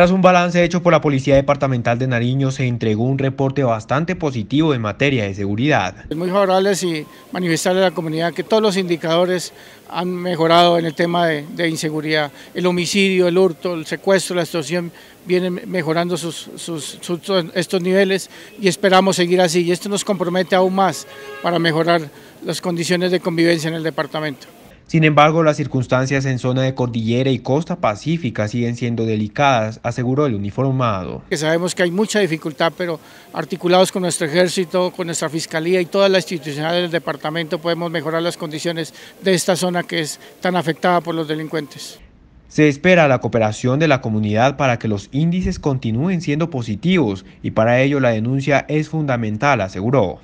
Tras un balance hecho por la Policía Departamental de Nariño, se entregó un reporte bastante positivo en materia de seguridad. Es muy favorable y manifestarle a la comunidad que todos los indicadores han mejorado en el tema de, inseguridad. El homicidio, el hurto, el secuestro, la extorsión vienen mejorando sus, estos niveles y esperamos seguir así. Y esto nos compromete aún más para mejorar las condiciones de convivencia en el departamento. Sin embargo, las circunstancias en zona de cordillera y costa pacífica siguen siendo delicadas, aseguró el uniformado. sabemos que hay mucha dificultad, pero articulados con nuestro ejército, con nuestra fiscalía y todas las instituciones del departamento podemos mejorar las condiciones de esta zona que es tan afectada por los delincuentes. Se espera la cooperación de la comunidad para que los índices continúen siendo positivos y para ello la denuncia es fundamental, aseguró.